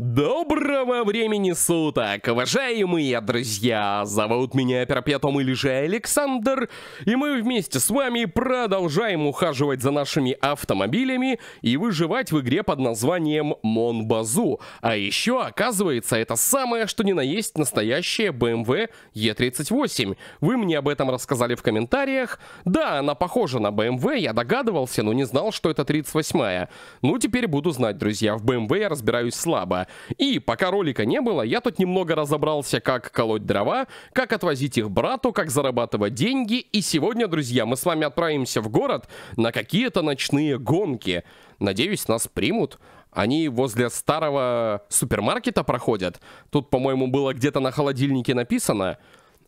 Доброго времени суток, уважаемые друзья! Зовут меня Перпетум или же Александр, и мы вместе с вами продолжаем ухаживать за нашими автомобилями и выживать в игре под названием Монбазу. А еще, оказывается, это самое, что ни на есть настоящее BMW E38. Эм Вы мне об этом рассказали в комментариях. Да, она похожа на BMW, эм я догадывался, но не знал, что это 38-я. Ну, теперь буду знать, друзья, в BMW эм я разбираюсь слабо. И пока ролика не было, я тут немного разобрался, как колоть дрова, как отвозить их брату, как зарабатывать деньги. И сегодня, друзья, мы с вами отправимся в город на какие-то ночные гонки. Надеюсь, нас примут. Они возле старого супермаркета проходят. Тут, по-моему, было где-то на холодильнике написано.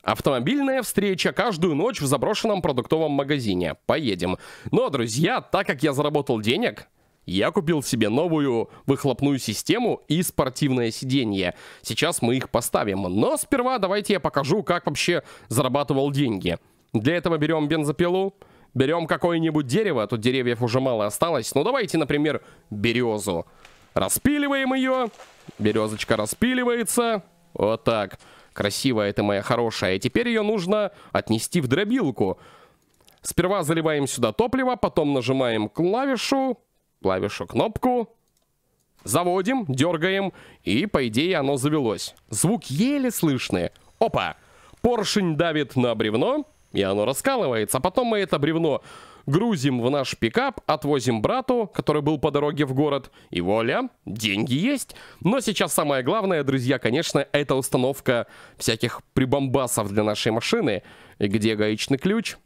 Автомобильная встреча каждую ночь в заброшенном продуктовом магазине. Поедем. Но, друзья, так как я заработал денег, я купил себе новую выхлопную систему и спортивное сиденье. Сейчас мы их поставим. Но сперва давайте я покажу, как вообще зарабатывал деньги. Для этого берем бензопилу, берем какое-нибудь дерево, тут деревьев уже мало осталось. Ну давайте, например, березу. Распиливаем ее. Березочка распиливается. Вот так. Красивая это моя хорошая. теперь ее нужно отнести в дробилку. Сперва заливаем сюда топливо, потом нажимаем клавишу клавишу кнопку, заводим, дергаем, и, по идее, оно завелось. Звук еле слышный. Опа! Поршень давит на бревно, и оно раскалывается. А потом мы это бревно грузим в наш пикап, отвозим брату, который был по дороге в город, и вуаля, деньги есть. Но сейчас самое главное, друзья, конечно, это установка всяких прибамбасов для нашей машины, где гаечный ключ.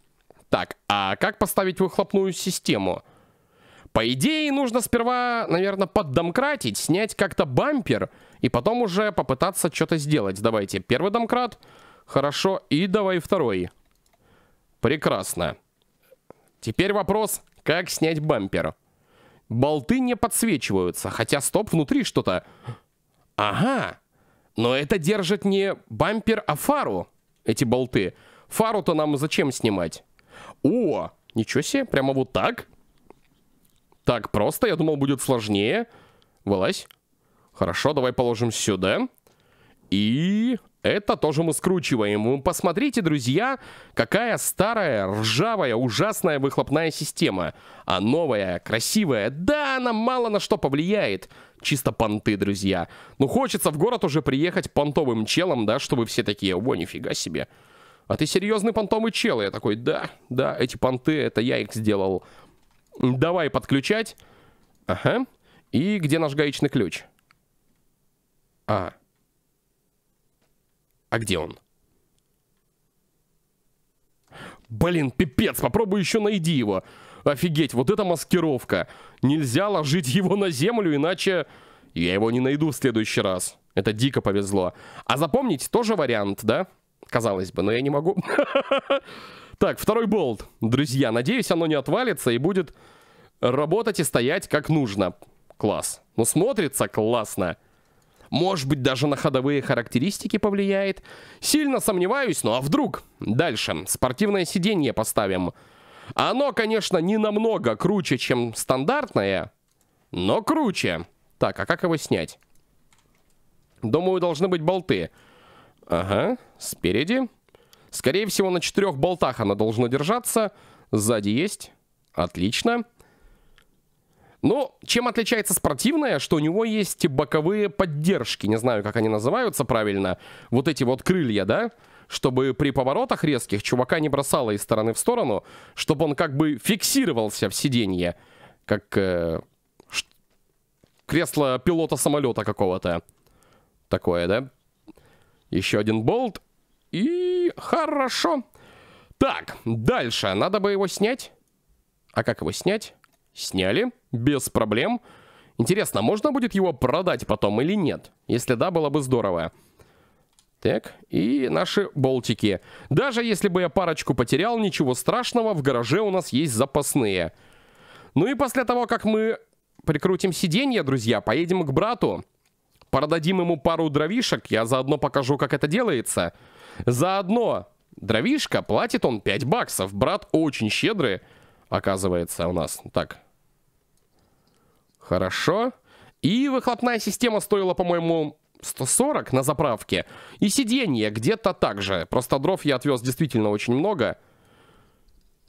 Так, а как поставить выхлопную систему? По идее, нужно сперва, наверное, поддомкратить, снять как-то бампер, и потом уже попытаться что-то сделать. Давайте первый домкрат. Хорошо, и давай второй. Прекрасно. Теперь вопрос, как снять бампер? Болты не подсвечиваются, хотя стоп, внутри что-то. Ага, но это держит не бампер, а фару, эти болты. Фару-то нам зачем снимать? О, ничего себе, прямо вот так? так просто. Я думал, будет сложнее. Вылазь. Хорошо, давай положим сюда. И это тоже мы скручиваем. Вы Посмотрите, друзья, какая старая, ржавая, ужасная выхлопная система. А новая, красивая, да, она мало на что повлияет. Чисто понты, друзья. Ну, хочется в город уже приехать понтовым челом, да, чтобы все такие, о, нифига себе. А ты серьезный понтовый чел? Я такой, да, да, эти понты, это я их сделал. Давай подключать. Ага. И где наш гаечный ключ? А. А где он? Блин, пипец, попробуй еще найди его. Офигеть, вот это маскировка. Нельзя ложить его на землю, иначе я его не найду в следующий раз. Это дико повезло. А запомнить тоже вариант, да? Казалось бы, но я не могу. Так, второй болт, друзья. Надеюсь, оно не отвалится и будет работать и стоять как нужно. Класс. Ну, смотрится классно. Может быть, даже на ходовые характеристики повлияет. Сильно сомневаюсь, ну а вдруг? Дальше. Спортивное сиденье поставим. Оно, конечно, не намного круче, чем стандартное, но круче. Так, а как его снять? Думаю, должны быть болты. Ага, спереди. Скорее всего, на четырех болтах она должна держаться. Сзади есть. Отлично. Но ну, чем отличается спортивная, что у него есть боковые поддержки. Не знаю, как они называются правильно. Вот эти вот крылья, да? Чтобы при поворотах резких чувака не бросало из стороны в сторону. Чтобы он как бы фиксировался в сиденье. Как э, кресло пилота самолета какого-то. Такое, да? Еще один болт. И хорошо. Так, дальше. Надо бы его снять. А как его снять? Сняли. Без проблем. Интересно, можно будет его продать потом или нет? Если да, было бы здорово. Так, и наши болтики. Даже если бы я парочку потерял, ничего страшного, в гараже у нас есть запасные. Ну и после того, как мы прикрутим сиденье, друзья, поедем к брату. Продадим ему пару дровишек, я заодно покажу, как это делается. Заодно дровишка платит он 5 баксов. Брат очень щедрый, оказывается, у нас. Так. Хорошо. И выхлопная система стоила, по-моему, 140 на заправке. И сиденье где-то так же. Просто дров я отвез действительно очень много. Много.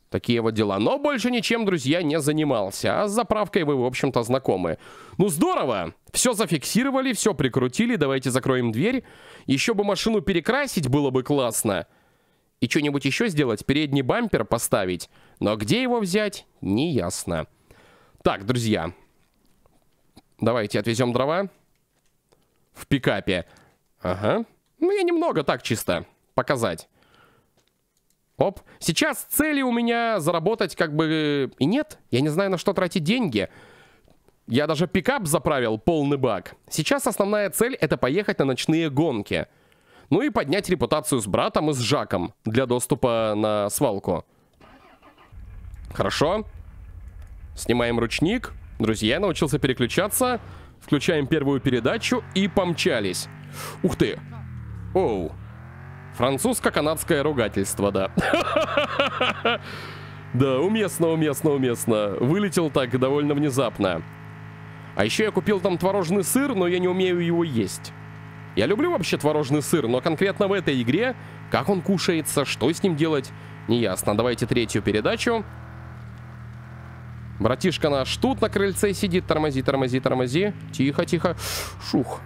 Такие вот дела. Но больше ничем, друзья, не занимался. А с заправкой вы, в общем-то, знакомы. Ну, здорово! Все зафиксировали, все прикрутили. Давайте закроем дверь. Еще бы машину перекрасить было бы классно. И что-нибудь еще сделать? Передний бампер поставить. Но где его взять? Неясно. Так, друзья. Давайте отвезем дрова. В пикапе. Ага. Ну, я немного так чисто показать. Оп. Сейчас цели у меня заработать как бы э, и нет. Я не знаю, на что тратить деньги. Я даже пикап заправил, полный бак. Сейчас основная цель это поехать на ночные гонки. Ну и поднять репутацию с братом и с Жаком для доступа на свалку. Хорошо. Снимаем ручник. Друзья, я научился переключаться. Включаем первую передачу и помчались. Ух ты. Оу. Французско-канадское ругательство, да. Да, уместно, уместно, уместно. Вылетел так довольно внезапно. А еще я купил там творожный сыр, но я не умею его есть. Я люблю вообще творожный сыр, но конкретно в этой игре, как он кушается, что с ним делать, неясно. Давайте третью передачу. Братишка наш тут на крыльце сидит. Тормози, тормози, тормози. Тихо, тихо. Шух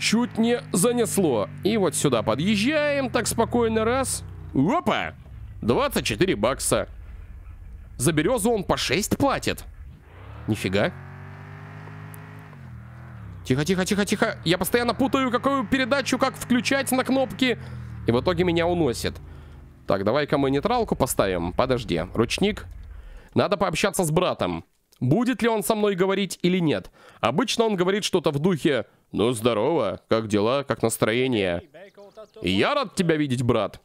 чуть не занесло. И вот сюда подъезжаем, так спокойно, раз. Опа! 24 бакса. За березу он по 6 платит. Нифига. Тихо, тихо, тихо, тихо. Я постоянно путаю, какую передачу, как включать на кнопки. И в итоге меня уносит. Так, давай-ка мы нейтралку поставим. Подожди. Ручник. Надо пообщаться с братом. Будет ли он со мной говорить или нет. Обычно он говорит что-то в духе ну, здорово. Как дела? Как настроение? Я рад тебя видеть, брат.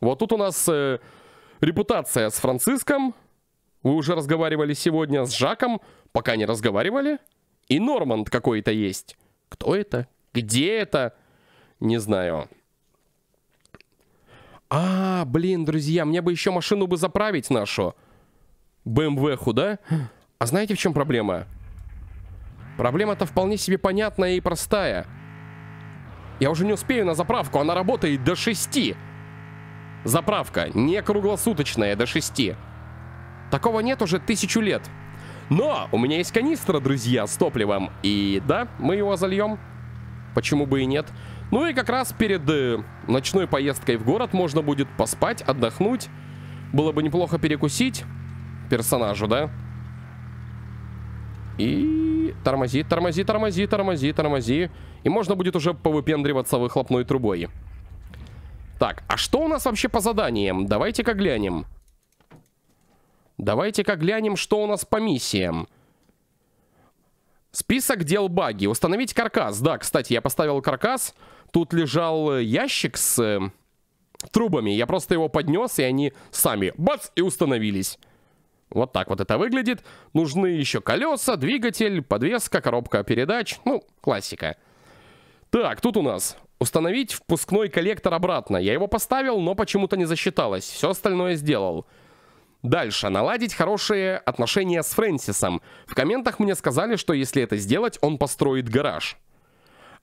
Вот тут у нас э, репутация с Франциском. Вы уже разговаривали сегодня с Жаком, пока не разговаривали. И Норманд какой-то есть. Кто это? Где это? Не знаю. А, блин, друзья, мне бы еще машину бы заправить нашу. БМВ-ху, да? А знаете, в чем проблема? Проблема. Проблема-то вполне себе понятная и простая. Я уже не успею на заправку, она работает до 6. Заправка не круглосуточная, до 6. Такого нет уже тысячу лет. Но у меня есть канистра, друзья, с топливом. И да, мы его зальем. Почему бы и нет? Ну и как раз перед э, ночной поездкой в город можно будет поспать, отдохнуть. Было бы неплохо перекусить персонажу, да? И Тормози, тормози, тормози, тормози, тормози. И можно будет уже повыпендриваться выхлопной трубой. Так, а что у нас вообще по заданиям? Давайте-ка глянем. Давайте-ка глянем, что у нас по миссиям. Список дел баги. Установить каркас. Да, кстати, я поставил каркас. Тут лежал э, ящик с э, трубами. Я просто его поднес, и они сами бац и установились. Вот так вот это выглядит. Нужны еще колеса, двигатель, подвеска, коробка передач. Ну, классика. Так, тут у нас установить впускной коллектор обратно. Я его поставил, но почему-то не засчиталось. Все остальное сделал. Дальше. Наладить хорошие отношения с Фрэнсисом. В комментах мне сказали, что если это сделать, он построит гараж.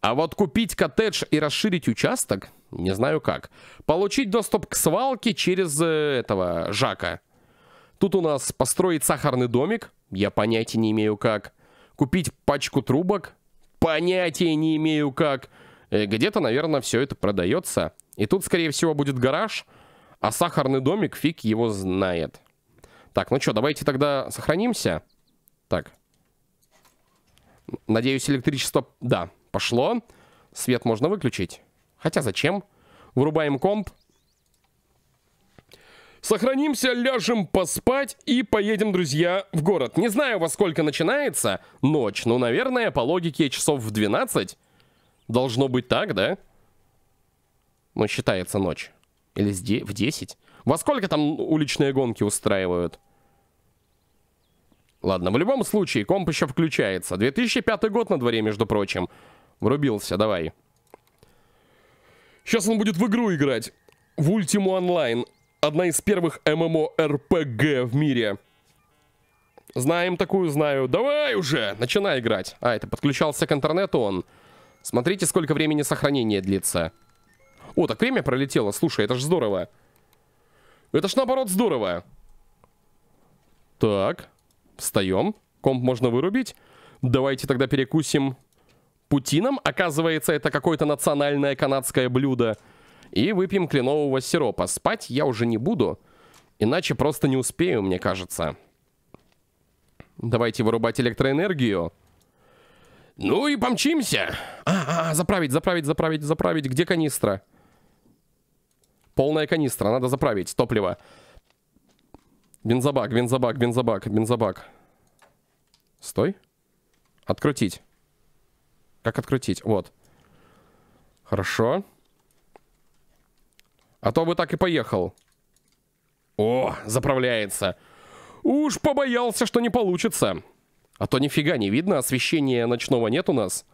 А вот купить коттедж и расширить участок, не знаю как. Получить доступ к свалке через э, этого Жака. Тут у нас построить сахарный домик, я понятия не имею как. Купить пачку трубок, понятия не имею как. Э, где-то, наверное, все это продается. И тут, скорее всего, будет гараж, а сахарный домик фиг его знает. Так, ну что, давайте тогда сохранимся. Так. Надеюсь, электричество... Да, пошло. Свет можно выключить. Хотя зачем? Вырубаем комп. Сохранимся, ляжем поспать и поедем, друзья, в город. Не знаю, во сколько начинается ночь, но, наверное, по логике часов в 12 должно быть так, да? Ну, считается ночь. Или в 10? Во сколько там уличные гонки устраивают? Ладно, в любом случае, комп еще включается. 2005 год на дворе, между прочим. Врубился, давай. Сейчас он будет в игру играть. В Ультиму Онлайн одна из первых ммо в мире. Знаем такую, знаю. Давай уже, начинай играть. А, это подключался к интернету он. Смотрите, сколько времени сохранения длится. О, так время пролетело. Слушай, это ж здорово. Это ж наоборот здорово. Так, встаем. Комп можно вырубить. Давайте тогда перекусим путином. Оказывается, это какое-то национальное канадское блюдо. И выпьем кленового сиропа. Спать я уже не буду, иначе просто не успею, мне кажется. Давайте вырубать электроэнергию. Ну и помчимся. А, а, а заправить, заправить, заправить, заправить. Где канистра? Полная канистра, надо заправить, топливо. Бензобак, бензобак, бензобак, бензобак. Стой. Открутить. Как открутить? Вот. Хорошо. Хорошо. А то бы так и поехал. О, заправляется. Уж побоялся, что не получится. А то нифига не видно, освещения ночного нет у нас.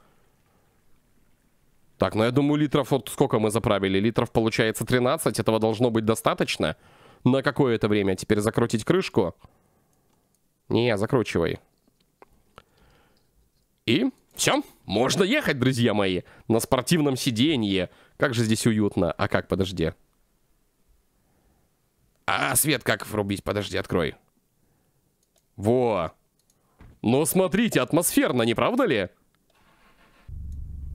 Так, ну я думаю, литров вот сколько мы заправили? Литров получается 13, этого должно быть достаточно. На какое-то время теперь закрутить крышку? Не, закручивай. И все, можно ехать, друзья мои, на спортивном сиденье. Как же здесь уютно. А как, подожди. А, а, свет как врубить? Подожди, открой. Во. Ну, смотрите, атмосферно, не правда ли?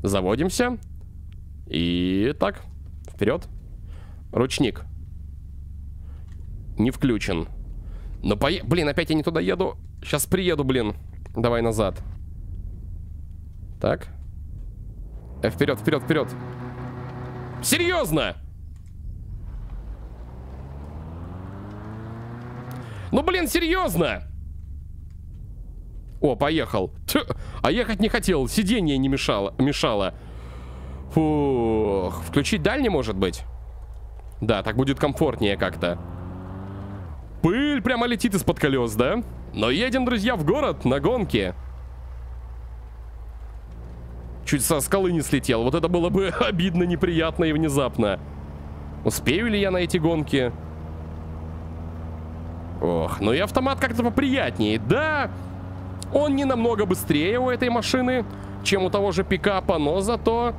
Заводимся. И так, вперед. Ручник. Не включен. Но по... Блин, опять я не туда еду. Сейчас приеду, блин. Давай назад. Так. Э, вперед, вперед, вперед. Серьезно? Ну, блин, серьезно! О, поехал. Ть, а ехать не хотел, сиденье не мешало. мешало. Фух. Включить дальний, может быть? Да, так будет комфортнее как-то. Пыль прямо летит из-под колес, да? Но едем, друзья, в город на гонке. Чуть со скалы не слетел. Вот это было бы обидно, неприятно и внезапно. Успею ли я на эти гонки? Ох, ну и автомат как-то поприятнее. Да, он не намного быстрее у этой машины, чем у того же пикапа, но зато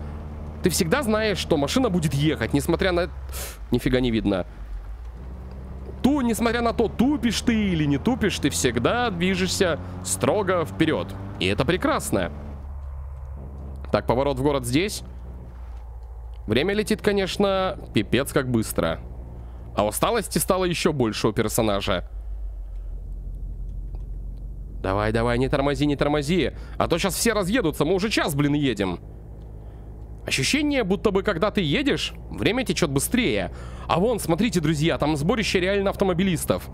ты всегда знаешь, что машина будет ехать, несмотря на... Нифига не видно. Ту, несмотря на то, тупишь ты или не тупишь, ты всегда движешься строго вперед. И это прекрасно. Так, поворот в город здесь. Время летит, конечно, пипец как быстро. А усталости стало еще больше у персонажа. Давай, давай, не тормози, не тормози. А то сейчас все разъедутся, мы уже час, блин, едем. Ощущение, будто бы когда ты едешь, время течет быстрее. А вон, смотрите, друзья, там сборище реально автомобилистов.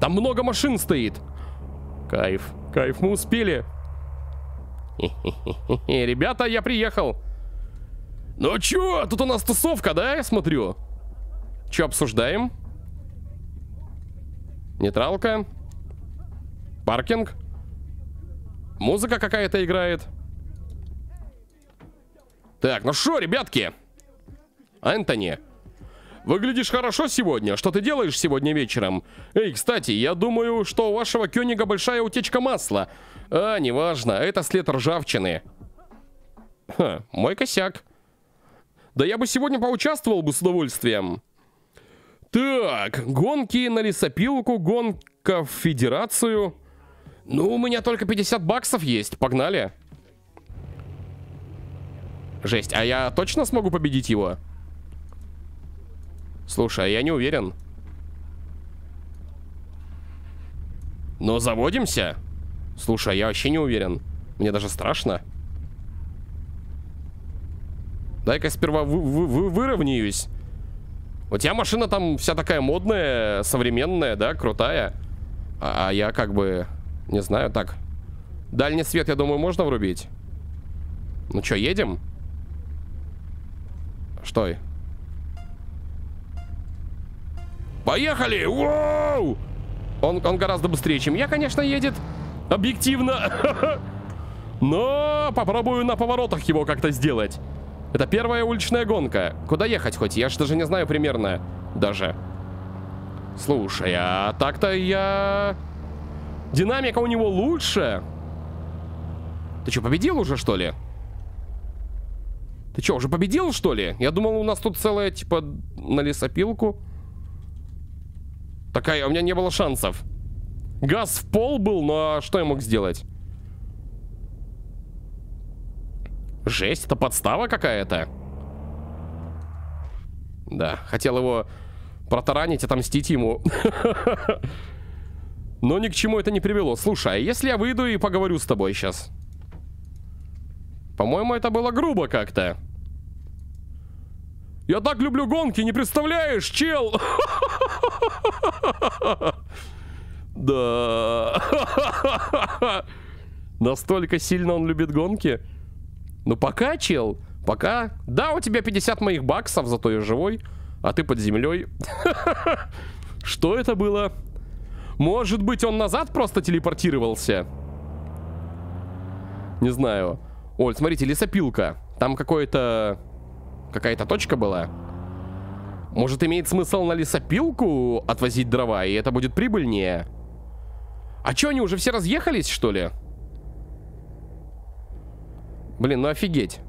Там много машин стоит. Кайф, кайф, мы успели. Ребята, я приехал. Ну чё, тут у нас тусовка, да, я смотрю? Че обсуждаем? Нейтралка. Паркинг. Музыка какая-то играет. Так, ну что, ребятки? Антони, Выглядишь хорошо сегодня. Что ты делаешь сегодня вечером? Эй, кстати, я думаю, что у вашего Кёнига большая утечка масла. А, неважно, это след ржавчины. Ха, мой косяк. Да я бы сегодня поучаствовал бы с удовольствием. Так, гонки на лесопилку, гонка в федерацию. Ну, у меня только 50 баксов есть, погнали. Жесть, а я точно смогу победить его? Слушай, а я не уверен. Но заводимся? Слушай, а я вообще не уверен. Мне даже страшно. Дай-ка сперва вы вы вы выровняюсь. У тебя машина там вся такая модная, современная, да, крутая. А, а я как бы... Не знаю, так. Дальний свет, я думаю, можно врубить? Ну что, едем? Что? Поехали! Воу! Он, он гораздо быстрее, чем я, конечно, едет. Объективно. Но попробую на поворотах его как-то сделать. Это первая уличная гонка. Куда ехать хоть? Я же даже не знаю примерно. Даже. Слушай, а так-то я... Динамика у него лучше. Ты что, победил уже, что ли? Ты что, уже победил, что ли? Я думал, у нас тут целая, типа, на лесопилку. Такая, у меня не было шансов. Газ в пол был, но что я мог сделать? Жесть, это подстава какая-то. Да, хотел его протаранить, отомстить ему. Но ни к чему это не привело. Слушай, а если я выйду и поговорю с тобой сейчас? По-моему, это было грубо как-то. Я так люблю гонки, не представляешь, чел! Да. Настолько сильно он любит гонки. Ну пока, чел, пока... Да, у тебя 50 моих баксов, зато я живой, а ты под землей. Что это было? Может быть, он назад просто телепортировался? Не знаю. Оль, смотрите, лесопилка. Там какое-то... Какая-то точка была. Может, имеет смысл на лесопилку отвозить дрова, и это будет прибыльнее? А чё, они уже все разъехались, что ли? Блин, ну офигеть.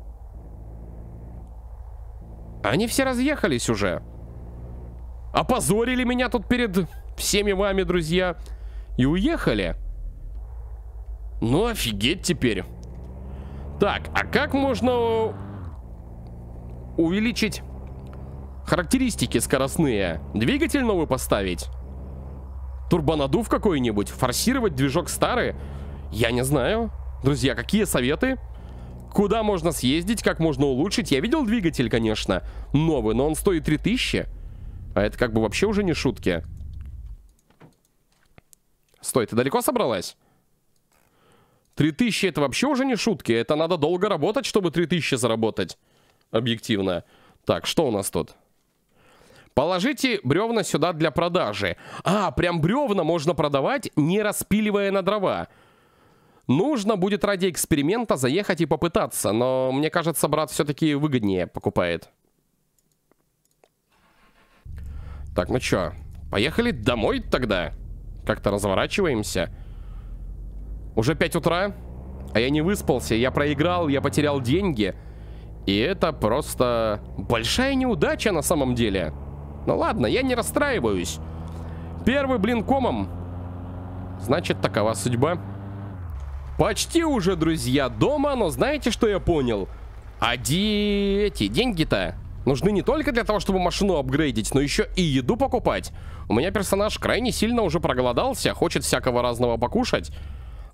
Они все разъехались уже. Опозорили меня тут перед всеми вами, друзья. И уехали. Ну офигеть теперь. Так, а как можно увеличить характеристики скоростные? Двигатель новый поставить? Турбонадув какой-нибудь? Форсировать движок старый? Я не знаю. Друзья, какие советы? Советы? Куда можно съездить, как можно улучшить? Я видел двигатель, конечно, новый, но он стоит 3000. А это как бы вообще уже не шутки. Стой, ты далеко собралась? 3000 это вообще уже не шутки. Это надо долго работать, чтобы 3000 заработать. Объективно. Так, что у нас тут? Положите бревна сюда для продажи. А, прям бревна можно продавать, не распиливая на дрова. Нужно будет ради эксперимента заехать и попытаться, но мне кажется, брат все-таки выгоднее покупает. Так, ну чё, поехали домой тогда. Как-то разворачиваемся. Уже 5 утра, а я не выспался, я проиграл, я потерял деньги. И это просто большая неудача на самом деле. Ну ладно, я не расстраиваюсь. Первый блин комом. Значит, такова судьба. Почти уже, друзья, дома, но знаете, что я понял? А де... эти деньги-то нужны не только для того, чтобы машину апгрейдить, но еще и еду покупать. У меня персонаж крайне сильно уже проголодался, хочет всякого разного покушать.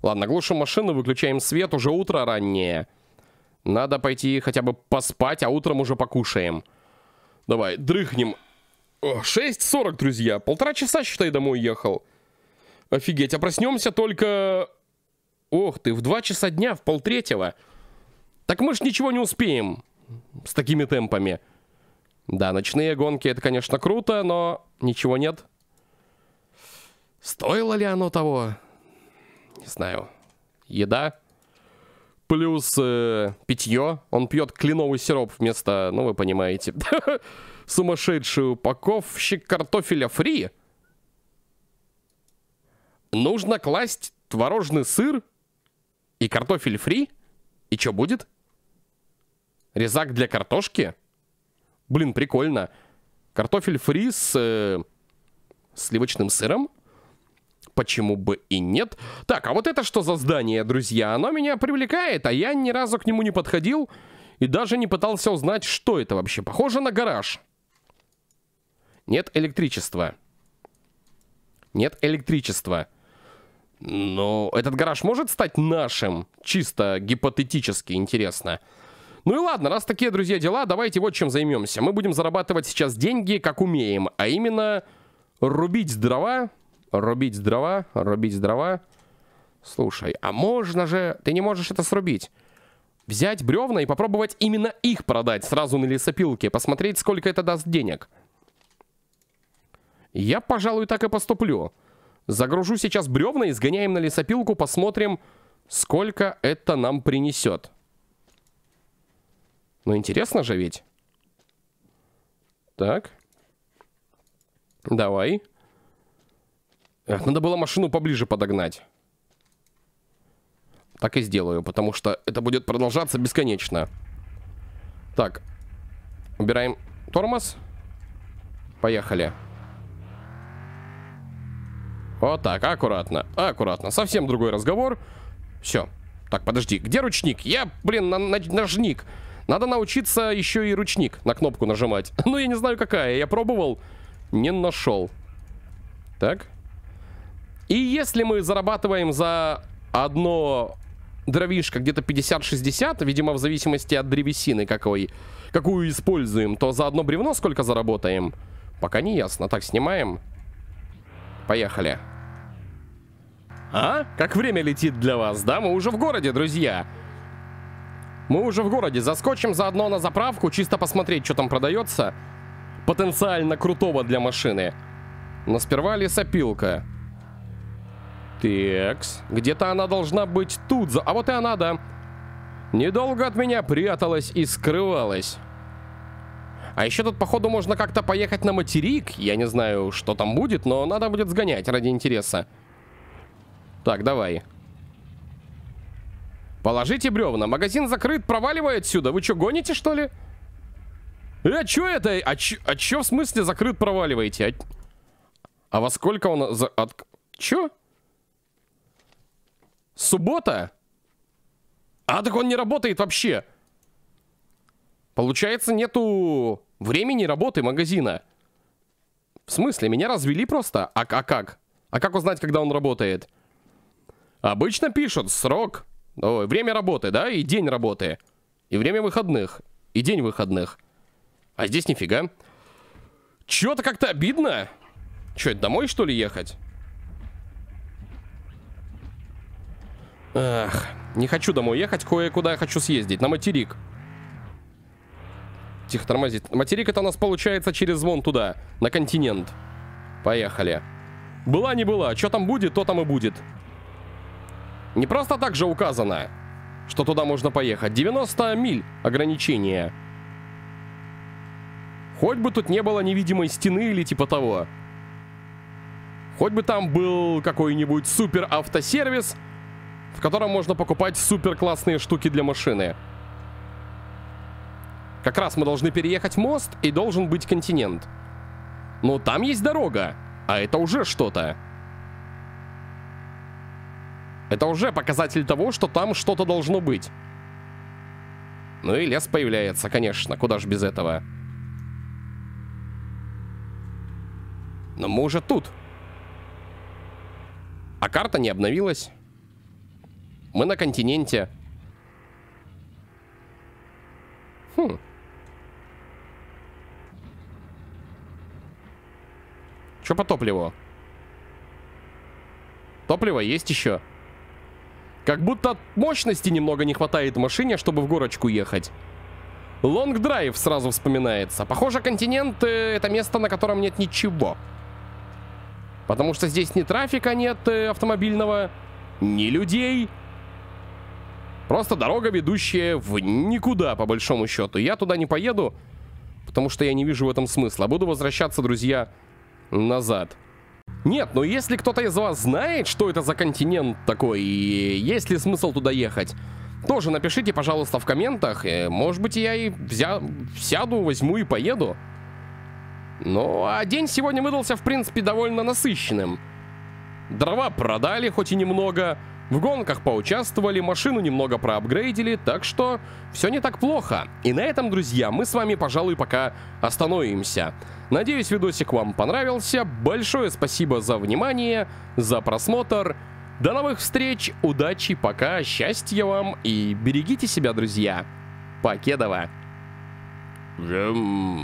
Ладно, глушим машину, выключаем свет, уже утро раннее. Надо пойти хотя бы поспать, а утром уже покушаем. Давай, дрыхнем. 6.40, друзья. Полтора часа, считай, домой ехал. Офигеть, а проснемся только Ох ты, в 2 часа дня, в полтретьего. Так мы ж ничего не успеем с такими темпами. Да, ночные гонки это, конечно, круто, но ничего нет. Стоило ли оно того? Не знаю. Еда. Плюс э, питье. Он пьет кленовый сироп вместо, ну вы понимаете, сумасшедший упаковщик картофеля фри. Нужно класть творожный сыр и картофель фри? И что будет? Резак для картошки? Блин, прикольно. Картофель фри с э, сливочным сыром? Почему бы и нет? Так, а вот это что за здание, друзья? Оно меня привлекает, а я ни разу к нему не подходил и даже не пытался узнать, что это вообще. Похоже на гараж. Нет электричества. Нет электричества. Но этот гараж может стать нашим? Чисто гипотетически интересно. Ну и ладно, раз такие, друзья, дела, давайте вот чем займемся. Мы будем зарабатывать сейчас деньги, как умеем. А именно, рубить дрова, рубить дрова, рубить дрова. Слушай, а можно же... Ты не можешь это срубить. Взять бревна и попробовать именно их продать сразу на лесопилке. Посмотреть, сколько это даст денег. Я, пожалуй, так и поступлю. Загружу сейчас бревна и сгоняем на лесопилку, посмотрим, сколько это нам принесет. Ну, интересно же ведь. Так. Давай. Эх, надо было машину поближе подогнать. Так и сделаю, потому что это будет продолжаться бесконечно. Так. Убираем тормоз. Поехали. Поехали. Вот так, аккуратно, аккуратно. Совсем другой разговор. Все. Так, подожди, где ручник? Я, блин, на на ножник. Надо научиться еще и ручник на кнопку нажимать. ну, я не знаю какая, я пробовал, не нашел. Так. И если мы зарабатываем за одно дровишко где-то 50-60, видимо, в зависимости от древесины какой, какую используем, то за одно бревно сколько заработаем? Пока не ясно. Так, снимаем. Поехали. Поехали. А? Как время летит для вас, да? Мы уже в городе, друзья. Мы уже в городе. Заскочим заодно на заправку, чисто посмотреть, что там продается. Потенциально крутого для машины. Но сперва лесопилка. Текс. Где-то она должна быть тут. За... А вот и она, да. Недолго от меня пряталась и скрывалась. А еще тут, походу, можно как-то поехать на материк. Я не знаю, что там будет, но надо будет сгонять ради интереса. Так, давай. Положите бревна. Магазин закрыт. Проваливай отсюда. Вы что, гоните, что ли? Э, а чё это? А чё, а в смысле закрыт проваливаете? А, а во сколько он... За... От... Чё? Суббота? А, так он не работает вообще. Получается, нету времени работы магазина. В смысле? Меня развели просто? А, а как? А как узнать, когда он работает? Обычно пишут срок, о, ну, время работы, да, и день работы. И время выходных, и день выходных. А здесь нифига. Чё-то как-то обидно. Чё, это домой, что ли, ехать? Ах, не хочу домой ехать, кое-куда я хочу съездить, на материк. Тихо тормозит. Материк это у нас получается через вон туда, на континент. Поехали. Была не была, что там будет, то там и будет. Не просто так же указано, что туда можно поехать. 90 миль ограничение. Хоть бы тут не было невидимой стены или типа того. Хоть бы там был какой-нибудь супер автосервис, в котором можно покупать супер классные штуки для машины. Как раз мы должны переехать мост и должен быть континент. Но там есть дорога, а это уже что-то. Это уже показатель того, что там что-то должно быть. Ну и лес появляется, конечно, куда же без этого. Но мы уже тут. А карта не обновилась. Мы на континенте. Хм. Что по топливу? Топливо есть еще? Как будто мощности немного не хватает машине, чтобы в горочку ехать. Лонг-драйв сразу вспоминается. Похоже, континент э, это место, на котором нет ничего. Потому что здесь ни трафика нет э, автомобильного, ни людей. Просто дорога, ведущая в никуда, по большому счету. Я туда не поеду, потому что я не вижу в этом смысла. Буду возвращаться, друзья, назад. Нет, но если кто-то из вас знает, что это за континент такой, и есть ли смысл туда ехать, тоже напишите, пожалуйста, в комментах. Э, может быть, я и взя... сяду, возьму и поеду. Ну, а день сегодня выдался, в принципе, довольно насыщенным. Дрова продали, хоть и немного, в гонках поучаствовали, машину немного проапгрейдили, так что все не так плохо. И на этом, друзья, мы с вами, пожалуй, пока остановимся. Надеюсь, видосик вам понравился. Большое спасибо за внимание, за просмотр. До новых встреч, удачи, пока, счастья вам и берегите себя, друзья. Покедова. Жем.